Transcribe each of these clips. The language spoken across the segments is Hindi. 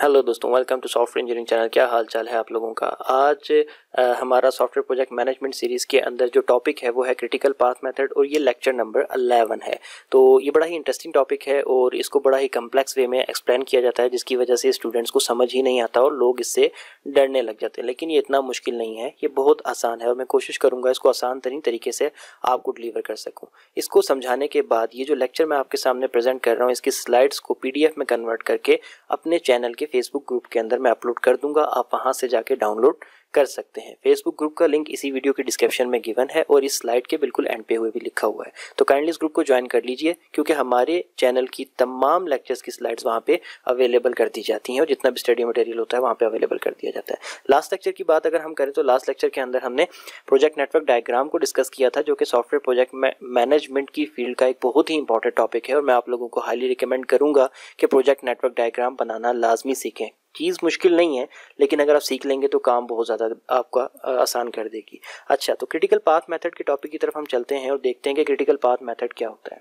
हेलो दोस्तों welcome to software engineering channel क्या हाल चाल है आप लोगों का आज आ, हमारा सॉफ्टवेयर प्रोजेक्ट मैनेजमेंट सीरीज़ के अंदर जो टॉपिक है वो है क्रिटिकल पाथ मेथड और ये लेक्चर नंबर 11 है तो ये बड़ा ही इंटरेस्टिंग टॉपिक है और इसको बड़ा ही कम्प्लेक्स वे में एक्सप्लेन किया जाता है जिसकी वजह से स्टूडेंट्स को समझ ही नहीं आता और लोग इससे डरने लग जाते हैं लेकिन ये इतना मुश्किल नहीं है ये बहुत आसान है और मैं कोशिश करूँगा इसको आसान तरीन तरीके से आपको डिलीवर कर सकूँ इसको समझाने के बाद ये जो लेक्चर मैं आपके सामने प्रेजेंट कर रहा हूँ इसकी स्लाइड्स को पी में कन्वर्ट करके अपने चैनल के फेसबुक ग्रुप के अंदर मैं अपलोड कर दूंगा आप वहां से जाके डाउनलोड कर सकते हैं फेसबुक ग्रुप का लिंक इसी वीडियो के डिस्क्रिप्शन में गिवन है और इस स्लाइड के बिल्कुल एंड पे हुए भी लिखा हुआ है तो काइंडली इस ग्रुप को ज्वाइन कर लीजिए क्योंकि हमारे चैनल की तमाम लेक्चर्स की स्लाइड्स वहाँ पे अवेलेबल कर दी जाती हैं और जितना भी स्टडी मटेरियल होता है वहाँ पर अवेलेबल कर दिया जाता है लास्ट लेक्चर की बात अगर हम करें तो लास्ट लेक्चर के अंदर हमने प्रोजेक्ट नेटवर्क डायग्राम को डिस्कस किया था जो कि सॉफ्टवेयर प्रोजेक्ट मैनेजमेंट की फील्ड का एक बहुत ही इंपॉर्टेंट टॉपिक है और मैं आप लोगों को हाईली रिकमेंड करूँगा कि प्रोजेक्ट नेटवर्क डायग्राम बनाना लाजमी सीखें चीज़ मुश्किल नहीं है लेकिन अगर आप सीख लेंगे तो काम बहुत ज़्यादा आपका आसान कर देगी अच्छा तो क्रिटिकल पाथ मेथड के टॉपिक की तरफ हम चलते हैं और देखते हैं कि क्रिटिकल पाथ मेथड क्या होता है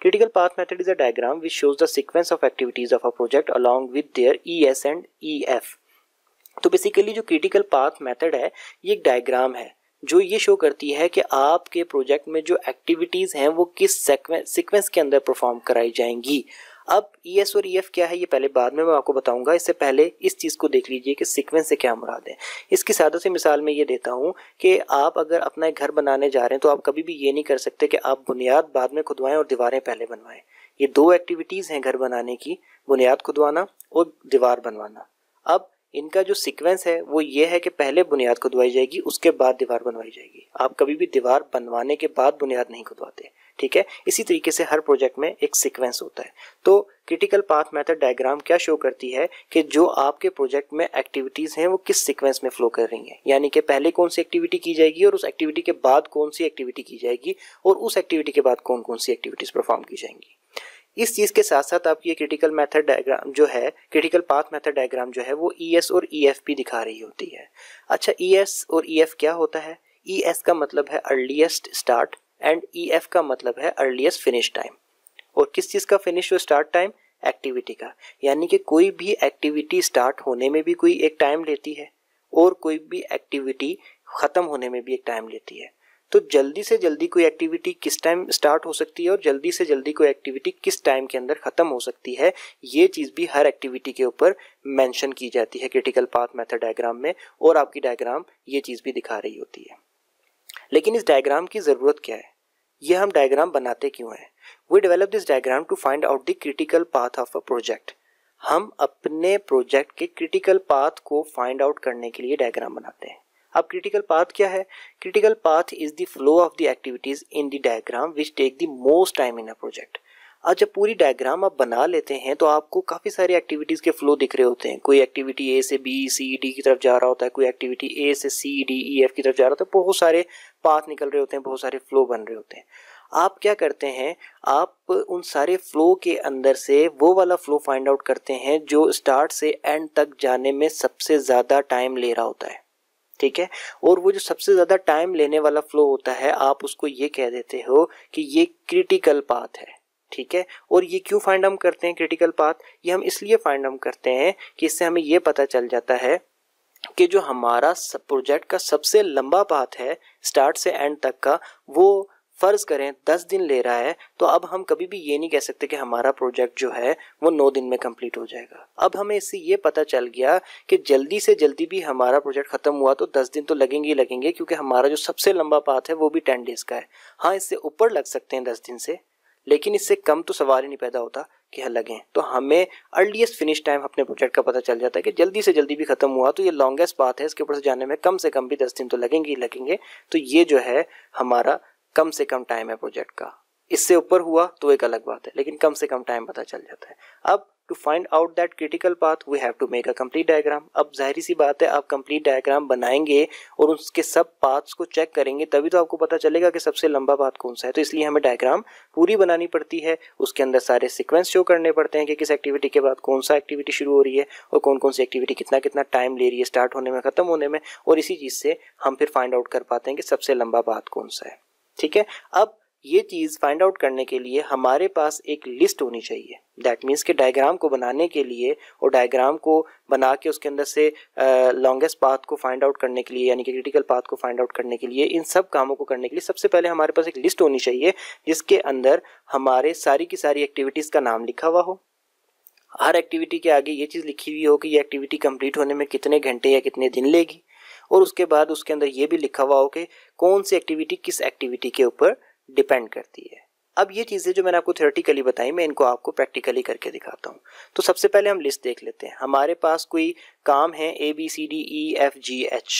critical path method is a diagram which shows the sequence of activities of a project along with their E S and E F तो बेसिकली जो क्रिटिकल पाथ मैथड है ये एक डायग्राम है जो ये शो करती है कि आपके प्रोजेक्ट में जो एक्टिविटीज़ हैं वो किस सिक्वेंस के अंदर परफॉर्म कराई जाएंगी अब ई e एस और ई e एफ क्या है ये पहले बाद में मैं आपको बताऊंगा इससे पहले इस चीज़ को देख लीजिए कि सीक्वेंस से क्या मुराद है इसकी सादा सी मिसाल मैं ये देता हूँ कि आप अगर अपना एक घर बनाने जा रहे हैं तो आप कभी भी ये नहीं कर सकते कि आप बुनियाद बाद में खुदवाएं और दीवारें पहले बनवाएं ये दो एक्टिविटीज़ हैं घर बनाने की बुनियाद खुदवाना और दीवार बनवाना अब इनका जो सिक्वेंस है वो ये है कि पहले बुनियाद खुदवाई जाएगी उसके बाद दीवार बनवाई जाएगी आप कभी भी दीवार बनवाने के बाद बुनियाद नहीं खुदवाते ठीक है इसी तरीके से हर प्रोजेक्ट में एक सीक्वेंस होता है तो क्रिटिकल पाथ मेथड डायग्राम क्या शो करती है कि जो आपके प्रोजेक्ट में एक्टिविटीज हैं वो किस सीक्वेंस में फ्लो कर रही हैं यानी कि पहले कौन सी एक्टिविटी की जाएगी और उस एक्टिविटी के बाद कौन सी एक्टिविटी की जाएगी और उस एक्टिविटी के बाद कौन कौन सी एक्टिविटीज परफॉर्म की जाएंगी इस चीज के साथ साथ आपकी ये क्रिटिकल मेथड डायग्राम जो है क्रिटिकल पाथ मेथड डायग्राम जो है वो ई e और ई e भी दिखा रही होती है अच्छा ई e और ई क्या होता है ई का मतलब है earliest start and E F का मतलब है अर्लीस्ट फिनिश टाइम और किस चीज़ का फिनिश और स्टार्ट टाइम एक्टिविटी का यानी कि कोई भी एक्टिविटी स्टार्ट होने में भी कोई एक टाइम लेती है और कोई भी एक्टिविटी ख़त्म होने में भी एक टाइम लेती है तो जल्दी से जल्दी कोई एक्टिविटी किस टाइम स्टार्ट हो सकती है और जल्दी से जल्दी कोई एक्टिविटी किस टाइम के अंदर ख़त्म हो सकती है ये चीज़ भी हर एक्टिविटी के ऊपर मेंशन की जाती है क्रिटिकल पाथ मेथड डायग्राम में और आपकी डायग्राम ये चीज़ भी दिखा रही होती है लेकिन इस डायग्राम की ज़रूरत क्या है ये हम डायग्राम बनाते क्यों हैं we develop this diagram to find out the critical path of a project हम अपने प्रोजेक्ट के क्रिटिकल पाथ को फाइंड आउट करने के लिए डायग्राम बनाते हैं अब क्रिटिकल पाथ क्या है critical path is the flow of the activities in the diagram which take the most time in a project आज जब पूरी डायग्राम आप बना लेते हैं तो आपको काफ़ी सारी एक्टिविटीज़ के फ्लो दिख रहे होते हैं कोई एक्टिविटी ए से बी सी डी की तरफ जा रहा होता है कोई एक्टिविटी ए से सी डी ई एफ की तरफ जा रहा होता है बहुत सारे पाथ निकल रहे होते हैं बहुत सारे फ्लो बन रहे होते हैं आप क्या करते हैं आप उन सारे फ्लो के अंदर से वो वाला फ्लो फाइंड आउट करते हैं जो स्टार्ट से एंड तक जाने में सबसे ज़्यादा टाइम ले रहा होता है ठीक है और वो जो सबसे ज़्यादा टाइम लेने वाला फ्लो होता है आप उसको ये कह देते हो कि ये क्रिटिकल पाथ है ठीक है और ये क्यों फाइंड आउट करते हैं क्रिटिकल पाथ ये हम इसलिए फाइंड आउट करते हैं कि इससे हमें ये पता चल जाता है कि जो हमारा प्रोजेक्ट का सबसे लंबा पाथ है स्टार्ट से एंड तक का वो फ़र्ज़ करें दस दिन ले रहा है तो अब हम कभी भी ये नहीं कह सकते कि हमारा प्रोजेक्ट जो है वो नौ दिन में कंप्लीट हो जाएगा अब हमें इससे ये पता चल गया कि जल्दी से जल्दी भी हमारा प्रोजेक्ट ख़त्म हुआ तो दस दिन तो लगेंगे ही लगेंगे क्योंकि हमारा जो सबसे लंबा पाथ है वो भी टेन डेज़ का है हाँ इससे ऊपर लग सकते हैं दस दिन से लेकिन इससे कम तो सवाल ही नहीं पैदा होता कि हल लगें तो हमें अर्लीस्ट फिनिश टाइम अपने प्रोजेक्ट का पता चल जाता है कि जल्दी से जल्दी भी ख़त्म हुआ तो ये लॉन्गेस्ट बात है इसके ऊपर से जाने में कम से कम भी दस दिन तो लगेंगे ही लगेंगे तो ये जो है हमारा कम से कम टाइम है प्रोजेक्ट का इससे ऊपर हुआ तो एक अलग बात है लेकिन कम से कम टाइम पता चल जाता है अब to find out that critical path we have to make a complete diagram अब जाहिर सी बात है आप कंप्लीट डायग्राम बनाएंगे और उसके सब पाथ्स को चेक करेंगे तभी तो आपको पता चलेगा कि सबसे लंबा पाथ कौन सा है तो इसलिए हमें डायग्राम पूरी बनानी पड़ती है उसके अंदर सारे सिक्वेंस शो करने पड़ते हैं कि किस एक्टिविटी के बाद कौन सा एक्टिविटी शुरू हो रही है और कौन कौन सी एक्टिविटी कितना कितना टाइम ले रही है स्टार्ट होने में ख़त्म होने में और इसी चीज़ से हम फिर फाइंड आउट कर पाते हैं कि सबसे लंबा पाथ कौन सा है ठीक है अब ये चीज़ फाइंड आउट करने के लिए हमारे पास एक लिस्ट होनी चाहिए दैट मीन्स के डायग्राम को बनाने के लिए और डायग्राम को बना के उसके अंदर से लॉन्गेस्ट पाथ को फाइंड आउट करने के लिए यानी कि क्रिटिकल पाथ को फाइंड आउट करने के लिए इन सब कामों को करने के लिए सबसे पहले हमारे पास एक लिस्ट होनी चाहिए जिसके अंदर हमारे सारी की सारी एक्टिविटीज़ का नाम लिखा हुआ हो हर एक्टिविटी के आगे ये चीज़ लिखी हुई हो कि ये एक्टिविटी कंप्लीट होने में कितने घंटे या कितने दिन लेगी और उसके बाद उसके अंदर ये भी लिखा हुआ हो कि कौन सी एक्टिविटी किस एक्टिविटी के ऊपर डिपेंड करती है अब ये चीज़ें जो मैंने आपको थियोरेटिकली बताई मैं इनको आपको प्रैक्टिकली करके दिखाता हूँ तो सबसे पहले हम लिस्ट देख लेते हैं हमारे पास कोई काम है A B C D E F G H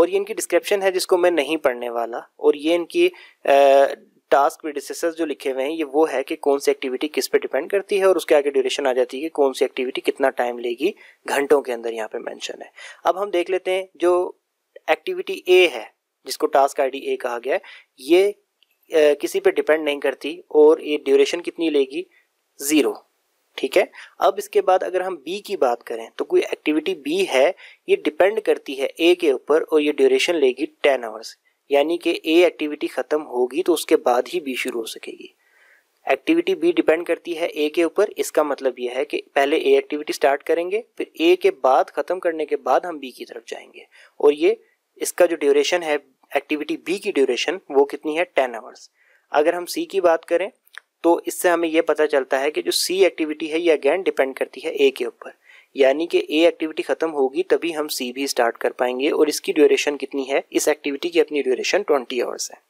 और ये इनकी डिस्क्रिप्शन है जिसको मैं नहीं पढ़ने वाला और ये इनकी टास्क प्रिडिसेसर्स जो लिखे हुए हैं ये वो है कि कौन सी एक्टिविटी किस पे डिपेंड करती है और उसके आगे ड्यूरेशन आ जाती है कि कौन सी एक्टिविटी कितना टाइम लेगी घंटों के अंदर यहाँ पे मेंशन है अब हम देख लेते हैं जो एक्टिविटी ए है जिसको टास्क आईडी ए कहा गया है ये किसी पे डिपेंड नहीं करती और ये ड्यूरेशन कितनी लेगी ज़ीरो ठीक है अब इसके बाद अगर हम बी की बात करें तो कोई एक्टिविटी बी है ये डिपेंड करती है ए के ऊपर और ये ड्यूरेशन लेगी टेन आवर्स यानी कि ए एक्टिविटी ख़त्म होगी तो उसके बाद ही बी शुरू हो सकेगी एक्टिविटी बी डिपेंड करती है ए के ऊपर इसका मतलब यह है कि पहले ए एक्टिविटी स्टार्ट करेंगे फिर ए के बाद ख़त्म करने के बाद हम बी की तरफ जाएंगे और ये इसका जो ड्यूरेशन है एक्टिविटी बी की ड्यूरेशन वो कितनी है टेन आवर्स अगर हम सी की बात करें तो इससे हमें यह पता चलता है कि जो सी एक्टिविटी है ये अगेन डिपेंड करती है ए के ऊपर यानी कि ए एक्टिविटी खत्म होगी तभी हम सी भी स्टार्ट कर पाएंगे और इसकी ड्यूरेशन कितनी है इस एक्टिविटी की अपनी ड्यूरेशन ट्वेंटी आवर्स है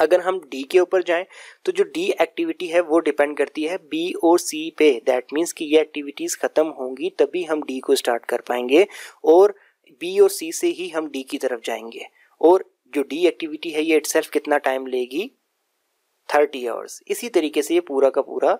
अगर हम डी के ऊपर जाएं तो जो डी एक्टिविटी है वो डिपेंड करती है बी और सी पे दैट मीन्स कि ये एक्टिविटीज़ ख़त्म होंगी तभी हम डी को स्टार्ट कर पाएंगे और बी और सी से ही हम डी की तरफ जाएंगे और जो डी एक्टिविटी है ये इट कितना टाइम लेगी थर्टी आवर्स इसी तरीके से ये पूरा का पूरा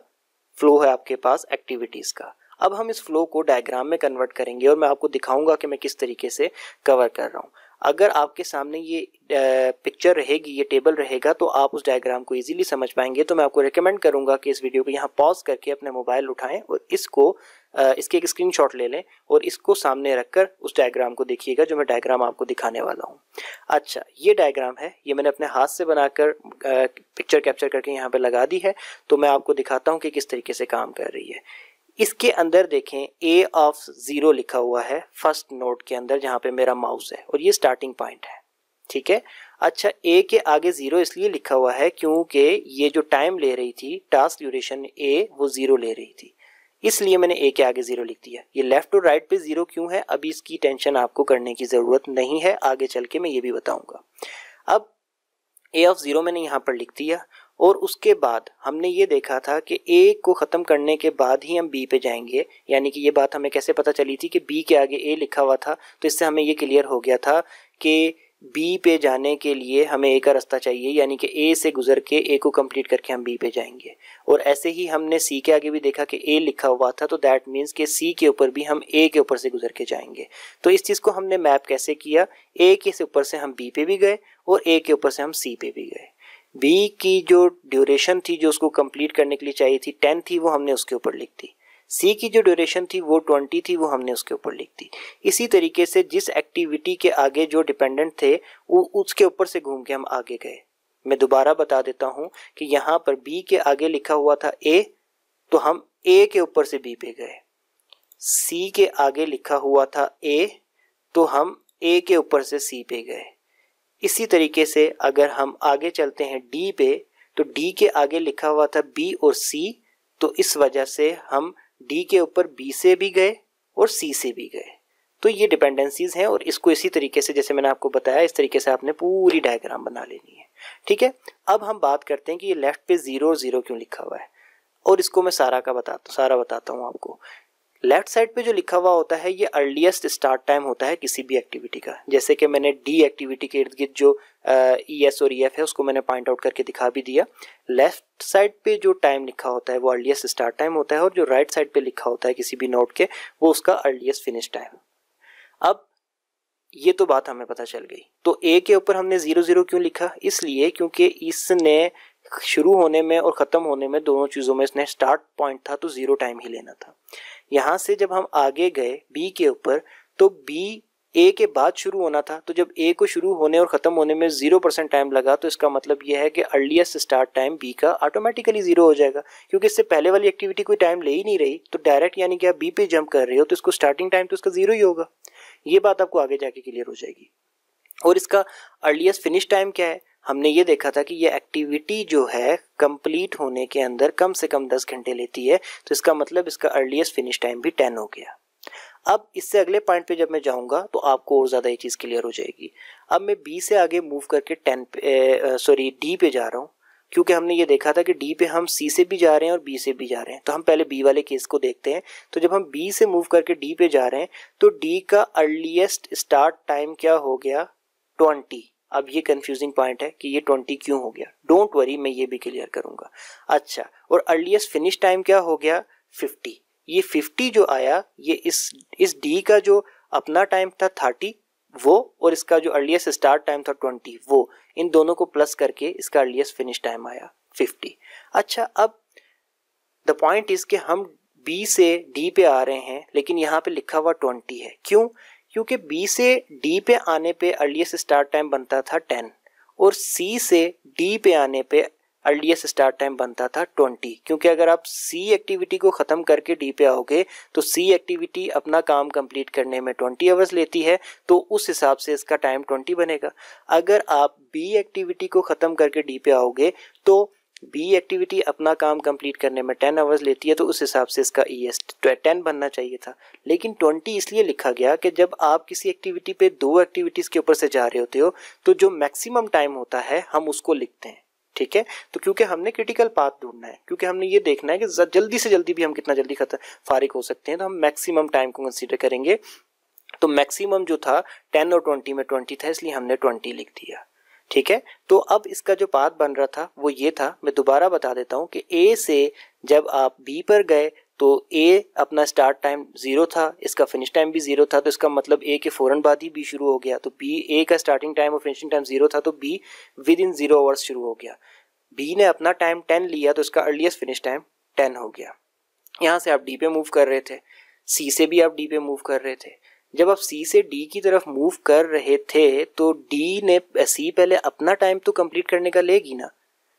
फ्लो है आपके पास एक्टिविटीज़ का अब हम इस फ्लो को डायग्राम में कन्वर्ट करेंगे और मैं आपको दिखाऊंगा कि मैं किस तरीके से कवर कर रहा हूँ अगर आपके सामने ये पिक्चर रहेगी ये टेबल रहेगा तो आप उस डायग्राम को इजीली समझ पाएंगे तो मैं आपको रिकमेंड करूंगा कि इस वीडियो को यहाँ पॉज करके अपने मोबाइल उठाएं और इसको इसके एक स्क्रीनशॉट ले लें और इसको सामने रखकर उस डायग्राम को देखिएगा जो मैं डायग्राम आपको दिखाने वाला हूँ अच्छा ये डायग्राम है ये मैंने अपने हाथ से बनाकर पिक्चर कैप्चर करके यहाँ पर लगा दी है तो मैं आपको दिखाता हूँ कि किस तरीके से काम कर रही है इसके अंदर देखें ए ऑफ ज़ीरो लिखा हुआ है फर्स्ट नोट के अंदर जहाँ पे मेरा माउस है और ये स्टार्टिंग पॉइंट है ठीक है अच्छा ए के आगे ज़ीरो इसलिए लिखा हुआ है क्योंकि ये जो टाइम ले रही थी टास्क ड्यूरेशन ए वो ज़ीरो ले रही थी इसलिए मैंने ए के आगे जीरो लिख दिया ये लेफ्ट और राइट पे जीरो क्यों है अभी इसकी टेंशन आपको करने की जरूरत नहीं है आगे चल के मैं ये भी बताऊंगा अब ए ऑफ जीरो मैंने यहाँ पर लिख दिया और उसके बाद हमने ये देखा था कि ए को ख़त्म करने के बाद ही हम बी पे जाएंगे यानी कि ये बात हमें कैसे पता चली थी कि बी के आगे ए लिखा हुआ था तो इससे हमें ये क्लियर हो गया था कि बी पे जाने के लिए हमें ए का रास्ता चाहिए यानी कि ए से गुजर के ए को कंप्लीट करके हम बी पे जाएंगे और ऐसे ही हमने सी के आगे भी देखा कि ए लिखा हुआ था तो दैट मीन्स कि सी के ऊपर भी हम ए के ऊपर से गुजर के जाएंगे तो इस चीज़ को हमने मैप कैसे किया ए के से ऊपर से हम बी पे भी गए और ए के ऊपर से हम सी पे भी गए बी की जो ड्यूरेशन थी जो उसको कम्प्लीट करने के लिए चाहिए थी टेन थी वो हमने उसके ऊपर लिख दी सी की जो ड्यूरेशन थी वो ट्वेंटी थी वो हमने उसके ऊपर लिख दी इसी तरीके से जिस एक्टिविटी के आगे जो डिपेंडेंट थे वो उसके ऊपर से घूम के हम आगे गए मैं दोबारा बता देता हूँ कि यहाँ पर बी के आगे लिखा हुआ था ए तो हम ए के ऊपर से बी पे गए सी के आगे लिखा हुआ था ए तो हम ए के ऊपर से सी पे गए इसी तरीके से अगर हम आगे चलते हैं डी पे तो डी के आगे लिखा हुआ था बी और सी तो इस वजह से हम डी के ऊपर बी से भी गए और सी से भी गए तो ये डिपेंडेंसीज हैं और इसको इसी तरीके से जैसे मैंने आपको बताया इस तरीके से आपने पूरी डायग्राम बना लेनी है ठीक है अब हम बात करते हैं कि ये लेफ्ट पे ज़ीरो और ज़ीरो क्यों लिखा हुआ है और इसको मैं सारा का बताता सारा बताता हूँ आपको लेफ्ट साइड पे जो लिखा हुआ होता है ये अर्लीस्ट स्टार्ट टाइम होता है किसी भी एक्टिविटी का जैसे कि मैंने डी एक्टिविटी के इर्द गिर्द जो ई एस e और ई e एफ है उसको मैंने पॉइंट आउट करके दिखा भी दिया लेफ्ट साइड पे जो टाइम लिखा होता है वो अर्लीस्ट स्टार्ट टाइम होता है और जो राइट right साइड पे लिखा होता है किसी भी नोट के वो उसका अर्लीस्ट फिनिश टाइम अब ये तो बात हमें पता चल गई तो ए के ऊपर हमने जीरो जीरो क्यों लिखा इसलिए क्योंकि इसने शुरू होने में और ख़त्म होने में दोनों चीज़ों में इसने स्टार्ट पॉइंट था तो ज़ीरो टाइम ही लेना था यहाँ से जब हम आगे गए बी के ऊपर तो बी ए के बाद शुरू होना था तो जब ए को शुरू होने और ख़त्म होने में ज़ीरो परसेंट टाइम लगा तो इसका मतलब यह है कि अर्लीस्ट स्टार्ट टाइम बी का ऑटोमेटिकली ज़ीरो हो जाएगा क्योंकि इससे पहले वाली एक्टिविटी कोई टाइम ले ही नहीं रही तो डायरेक्ट यानी कि आप बी पे जंप कर रहे हो तो इसको स्टार्टिंग टाइम तो इसका ज़ीरो ही होगा ये बात आपको आगे जाके क्लियर हो जाएगी और इसका अर्लीस्ट फिनिश टाइम क्या है हमने ये देखा था कि ये एक्टिविटी जो है कंप्लीट होने के अंदर कम से कम 10 घंटे लेती है तो इसका मतलब इसका अर्लीस्ट फिनिश टाइम भी 10 हो गया अब इससे अगले पॉइंट पे जब मैं जाऊंगा तो आपको और ज़्यादा ये चीज़ क्लियर हो जाएगी अब मैं बी से आगे मूव करके टेन पे सॉरी डी पे जा रहा हूँ क्योंकि हमने ये देखा था कि डी पे हम सी से भी जा रहे हैं और बी से भी जा रहे हैं तो हम पहले बी वाले केस को देखते हैं तो जब हम बी से मूव करके डी पे जा रहे हैं तो डी का अर्लीस्ट स्टार्ट टाइम क्या हो गया ट्वेंटी अब ये कंफ्यूजिंग पॉइंट है कि ये ट्वेंटी क्यों हो गया डोंट वरी मैं ये भी क्लियर करूंगा अच्छा और अर्लीस्ट फिनिश टाइम क्या हो गया फिफ्टी ये फिफ्टी जो आया ये इस इस डी का जो अपना टाइम था थर्टी वो और इसका जो अर्लीस्ट स्टार्ट टाइम था ट्वेंटी वो इन दोनों को प्लस करके इसका अर्लीस्ट फिनिश टाइम आया फिफ्टी अच्छा अब द पॉइंट इज के हम बी से डी पे आ रहे हैं लेकिन यहाँ पे लिखा हुआ ट्वेंटी है क्यों क्योंकि बी से डी पे आने पे अर्लीस्ट स्टार्ट टाइम बनता था टेन और सी से डी पे आने पे अर्लीस्ट स्टार्ट टाइम बनता था ट्वेंटी क्योंकि अगर आप सी एक्टिविटी को ख़त्म करके डी पे आओगे तो सी एक्टिविटी अपना काम कंप्लीट करने में ट्वेंटी आवर्स लेती है तो उस हिसाब से इसका टाइम ट्वेंटी बनेगा अगर आप बी एक्टिविटी को ख़त्म करके डी पे आओगे तो बी एक्टिविटी अपना काम कंप्लीट करने में टेन आवर्स लेती है तो उस हिसाब से इसका ई एस टेन बनना चाहिए था लेकिन ट्वेंटी इसलिए लिखा गया कि जब आप किसी एक्टिविटी पे दो एक्टिविटीज़ के ऊपर से जा रहे होते हो तो जो मैक्सिमम टाइम होता है हम उसको लिखते हैं ठीक है तो क्योंकि हमने क्रिटिकल पाथ ढूंढना है क्योंकि हमने ये देखना है कि जल्दी से जल्दी भी हम कितना जल्दी खतर फारिक हो सकते हैं तो हम मैक्सिमम टाइम को कंसिडर करेंगे तो मैक्सिमम जो था टेन और ट्वेंटी में ट्वेंटी था इसलिए हमने ट्वेंटी लिख दिया ठीक है तो अब इसका जो पाथ बन रहा था वो ये था मैं दोबारा बता देता हूँ कि ए से जब आप बी पर गए तो ए अपना स्टार्ट टाइम ज़ीरो था इसका फिनिश टाइम भी ज़ीरो था तो इसका मतलब ए के फ़ौरन बाद ही बी शुरू हो गया तो बी ए का स्टार्टिंग टाइम और फिनिशिंग टाइम ज़ीरो था तो B within zero hours शुरू हो गया बी ने अपना टाइम टेन लिया तो इसका अर्लीस्ट फिनिश टाइम टेन हो गया यहाँ से आप डी पे मूव कर रहे थे सी से भी आप डी पे मूव कर रहे थे जब आप सी से डी की तरफ मूव कर रहे थे तो डी ने सी पहले अपना टाइम तो कंप्लीट करने का लेगी ना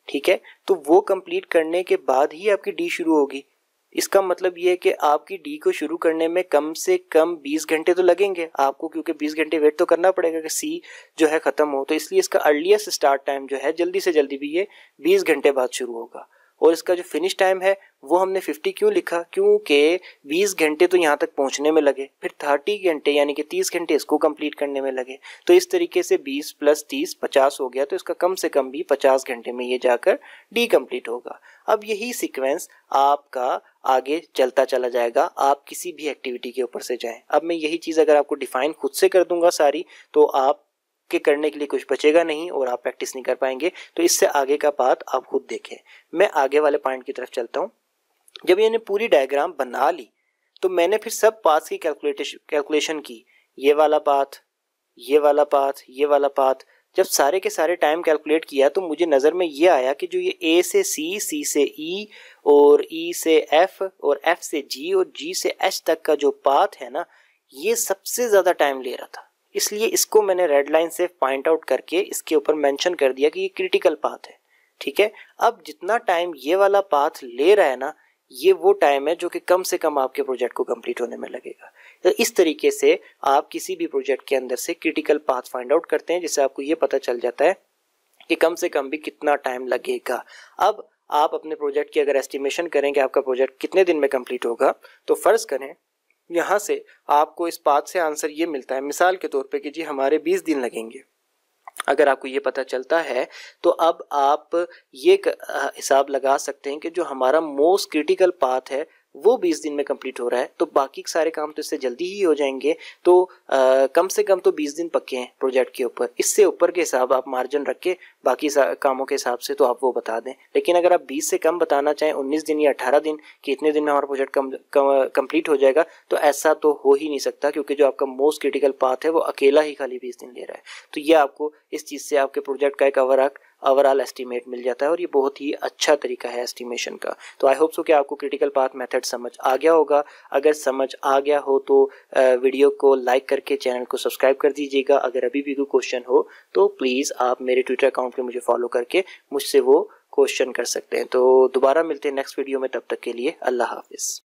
ठीक है तो वो कंप्लीट करने के बाद ही आपकी डी शुरू होगी इसका मतलब ये है कि आपकी डी को शुरू करने में कम से कम 20 घंटे तो लगेंगे आपको क्योंकि 20 घंटे वेट तो करना पड़ेगा कि सी जो है ख़त्म हो तो इसलिए इसका अर्लीस्ट स्टार्ट टाइम जो है जल्दी से जल्दी भी ये 20 घंटे बाद शुरू होगा और इसका जो फिनिश टाइम है वो हमने 50 क्यों लिखा क्योंकि 20 घंटे तो यहाँ तक पहुँचने में लगे फिर 30 घंटे यानी कि 30 घंटे इसको कंप्लीट करने में लगे तो इस तरीके से 20 प्लस 30 50 हो गया तो इसका कम से कम भी 50 घंटे में ये जाकर डी कम्प्लीट होगा अब यही सीक्वेंस आपका आगे चलता चला जाएगा आप किसी भी एक्टिविटी के ऊपर से जाएँ अब मैं यही चीज़ अगर आपको डिफाइन खुद से कर दूंगा सारी तो आप के करने के लिए कुछ बचेगा नहीं और आप प्रैक्टिस नहीं कर पाएंगे तो इससे आगे का बात आप खुद देखें मैं आगे वाले पॉइंट की तरफ चलता हूँ जब मैंने पूरी डायग्राम बना ली तो मैंने फिर सब पाथ की कैलकुलेटेशन कैलकुलेशन की ये वाला पाथ ये वाला पाथ ये वाला पाथ जब सारे के सारे टाइम कैलकुलेट किया तो मुझे नज़र में ये आया कि जो ये ए से सी सी से ई e, और ई e से एफ और एफ से जी और जी से एच तक का जो पाथ है ना ये सबसे ज़्यादा टाइम ले रहा था इसलिए इसको मैंने रेड लाइन से पॉइंट आउट करके इसके ऊपर मेंशन कर दिया कि ये क्रिटिकल पाथ है ठीक है अब जितना टाइम ये वाला पाथ ले रहा है ना ये वो टाइम है जो कि कम से कम आपके प्रोजेक्ट को कंप्लीट होने में लगेगा तो इस तरीके से आप किसी भी प्रोजेक्ट के अंदर से क्रिटिकल पाथ फाइंड आउट करते हैं जिससे आपको ये पता चल जाता है कि कम से कम भी कितना टाइम लगेगा अब आप अपने प्रोजेक्ट की अगर एस्टिमेशन करें कि आपका प्रोजेक्ट कितने दिन में कंप्लीट होगा तो फ़र्ज़ करें यहाँ से आपको इस बात से आंसर ये मिलता है मिसाल के तौर पे कि जी हमारे बीस दिन लगेंगे अगर आपको ये पता चलता है तो अब आप ये हिसाब लगा सकते हैं कि जो हमारा मोस्ट क्रिटिकल पाथ है वो 20 दिन में कंप्लीट हो रहा है तो बाकी सारे काम तो इससे जल्दी ही हो जाएंगे तो आ, कम से कम तो 20 दिन पक्के हैं प्रोजेक्ट के ऊपर इससे ऊपर के हिसाब आप मार्जिन रख के बाकी कामों के हिसाब से तो आप वो बता दें लेकिन अगर आप 20 से कम बताना चाहें 19 दिन या 18 दिन कि इतने दिन में हमारा प्रोजेक्ट कम, हो जाएगा तो ऐसा तो हो ही नहीं सकता क्योंकि जो आपका मोस्ट क्रिटिकल पाथ है वो अकेला ही खाली बीस दिन ले रहा है तो ये आपको इस चीज़ से आपके प्रोजेक्ट का एक आप ओवरऑल एस्टीमेट मिल जाता है और ये बहुत ही अच्छा तरीका है एस्टीमेशन का तो आई होप सो कि आपको क्रिटिकल पाथ मेथड समझ आ गया होगा अगर समझ आ गया हो तो वीडियो को लाइक करके चैनल को सब्सक्राइब कर दीजिएगा अगर अभी भी कोई क्वेश्चन हो तो प्लीज़ आप मेरे ट्विटर अकाउंट पर मुझे फॉलो करके मुझसे वो क्वेश्चन कर सकते हैं तो दोबारा मिलते हैं नेक्स्ट वीडियो में तब तक के लिए अल्लाह हाफिज़